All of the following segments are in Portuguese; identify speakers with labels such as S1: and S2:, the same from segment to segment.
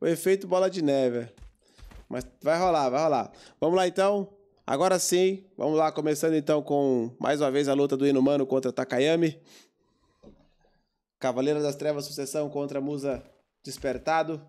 S1: o efeito bola de neve. É. Mas vai rolar, vai rolar. Vamos lá então. Agora sim, vamos lá, começando então com mais uma vez a luta do Inumano contra Takayami. Cavaleiro das Trevas Sucessão contra Musa Despertado.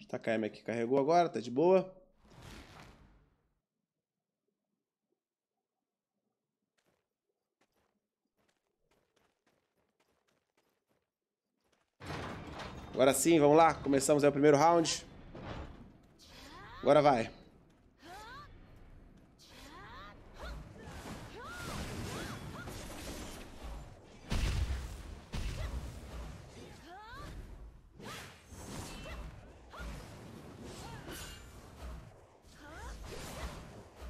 S1: Está KM aqui, carregou agora, tá de boa. Agora sim, vamos lá. Começamos aí o primeiro round. Agora vai.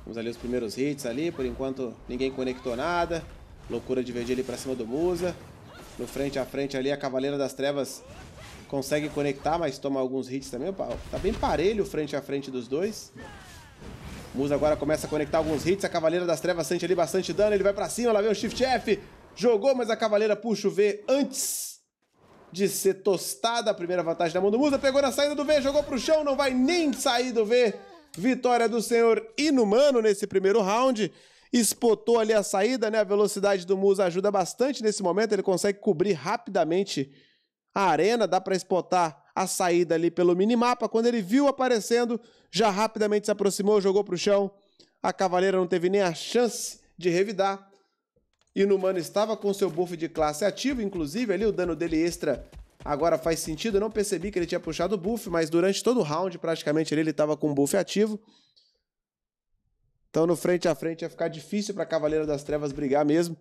S1: Vamos ali os primeiros hits ali. Por enquanto, ninguém conectou nada. Loucura de Verdi ali pra cima do Musa. No frente a frente ali, a Cavaleira das Trevas Consegue conectar, mas toma alguns hits também. Opa, tá bem parelho frente a frente dos dois. Musa agora começa a conectar alguns hits. A Cavaleira das Trevas sente ali bastante dano. Ele vai pra cima, lá vem o Shift F. Jogou, mas a Cavaleira puxa o V antes de ser tostada. A primeira vantagem da mão do Musa. Pegou na saída do V, jogou pro chão. Não vai nem sair do V. Vitória do senhor Inumano nesse primeiro round. Espotou ali a saída, né? A velocidade do Musa ajuda bastante nesse momento. Ele consegue cobrir rapidamente a arena, dá para espotar a saída ali pelo minimapa. Quando ele viu aparecendo, já rapidamente se aproximou, jogou para o chão. A cavaleira não teve nem a chance de revidar. Inumano estava com seu buff de classe ativo, inclusive ali o dano dele extra agora faz sentido. Eu não percebi que ele tinha puxado o buff, mas durante todo o round praticamente ele estava com o buff ativo. Então no frente a frente ia ficar difícil para a Cavaleira das Trevas brigar mesmo.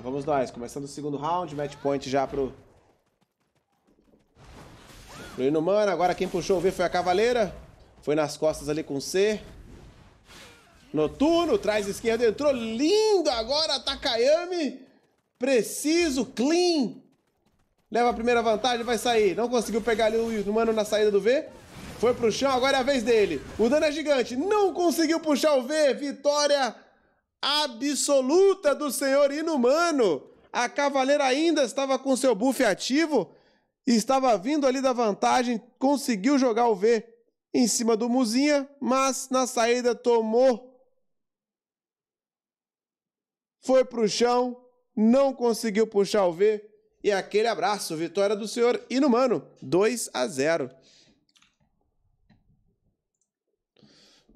S1: Lá tá, vamos nós, começando o segundo round, match point já pro... Pro Inumano, agora quem puxou o V foi a Cavaleira. Foi nas costas ali com C. Noturno, traz esquerda, entrou lindo agora, Takayami. Preciso, clean. Leva a primeira vantagem, vai sair. Não conseguiu pegar ali o Inumano na saída do V. Foi pro chão, agora é a vez dele. O dano é gigante, não conseguiu puxar o V. Vitória absoluta do senhor inumano. A cavaleira ainda estava com seu buff ativo, estava vindo ali da vantagem, conseguiu jogar o V em cima do Muzinha, mas na saída tomou. Foi para o chão, não conseguiu puxar o V. E aquele abraço, vitória do senhor Inumano, 2 a 0.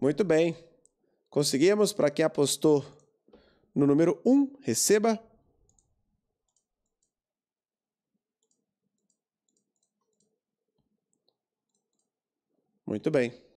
S1: Muito bem. Conseguimos, para quem apostou no número 1, um, receba. Muito bem.